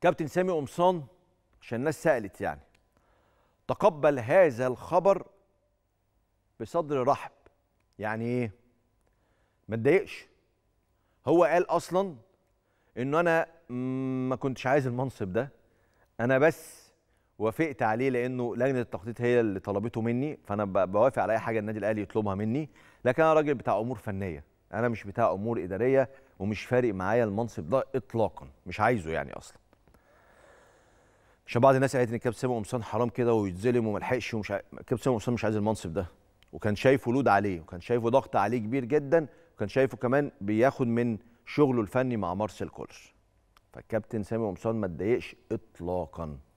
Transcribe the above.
كابتن سامي قمصان عشان الناس سالت يعني تقبل هذا الخبر بصدر رحب يعني ايه ما اتضايقش هو قال اصلا انه انا ما كنتش عايز المنصب ده انا بس وافقت عليه لانه لجنه التخطيط هي اللي طلبته مني فانا بوافق على اي حاجه النادي الاهلي يطلبها مني لكن انا راجل بتاع امور فنيه انا مش بتاع امور اداريه ومش فارق معايا المنصب ده اطلاقا مش عايزه يعني اصلا عشان بعض الناس قالت ان كابتن سامي قمصان حرام كده ويتظلم وما لحقش ومش ع... كابتن سامي قمصان مش عايز المنصب ده وكان شايفه لود عليه وكان شايفه ضغط عليه كبير جدا وكان شايفه كمان بياخد من شغله الفني مع مارسيل كولر فالكابتن سامي قمصان ما اتضايقش اطلاقا